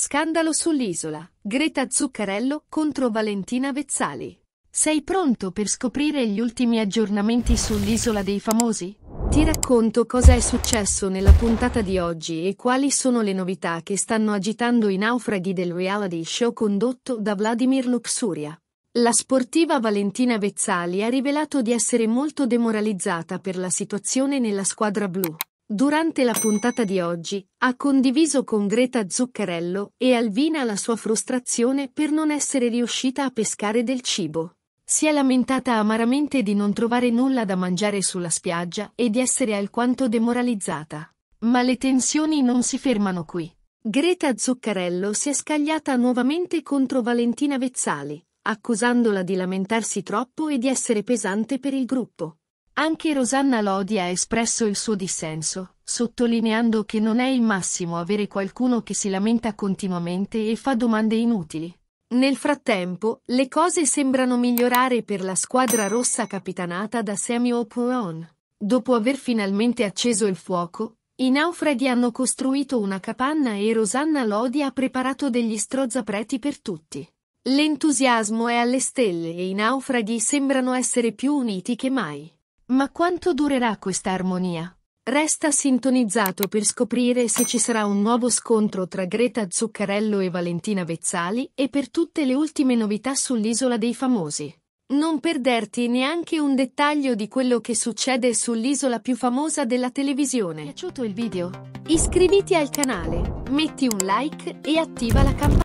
Scandalo sull'isola. Greta Zuccarello contro Valentina Vezzali. Sei pronto per scoprire gli ultimi aggiornamenti sull'isola dei famosi? Ti racconto cosa è successo nella puntata di oggi e quali sono le novità che stanno agitando i naufraghi del reality show condotto da Vladimir Luxuria. La sportiva Valentina Vezzali ha rivelato di essere molto demoralizzata per la situazione nella squadra blu. Durante la puntata di oggi, ha condiviso con Greta Zuccherello e Alvina la sua frustrazione per non essere riuscita a pescare del cibo. Si è lamentata amaramente di non trovare nulla da mangiare sulla spiaggia e di essere alquanto demoralizzata. Ma le tensioni non si fermano qui. Greta Zuccarello si è scagliata nuovamente contro Valentina Vezzali, accusandola di lamentarsi troppo e di essere pesante per il gruppo. Anche Rosanna Lodi ha espresso il suo dissenso, sottolineando che non è il massimo avere qualcuno che si lamenta continuamente e fa domande inutili. Nel frattempo, le cose sembrano migliorare per la squadra rossa capitanata da Samuel Puron. Dopo aver finalmente acceso il fuoco, i naufraghi hanno costruito una capanna e Rosanna Lodi ha preparato degli strozzapreti per tutti. L'entusiasmo è alle stelle e i naufraghi sembrano essere più uniti che mai. Ma quanto durerà questa armonia? Resta sintonizzato per scoprire se ci sarà un nuovo scontro tra Greta Zuccarello e Valentina Vezzali e per tutte le ultime novità sull'isola dei famosi. Non perderti neanche un dettaglio di quello che succede sull'isola più famosa della televisione. piaciuto il video? Iscriviti al canale, metti un like e attiva la campanella.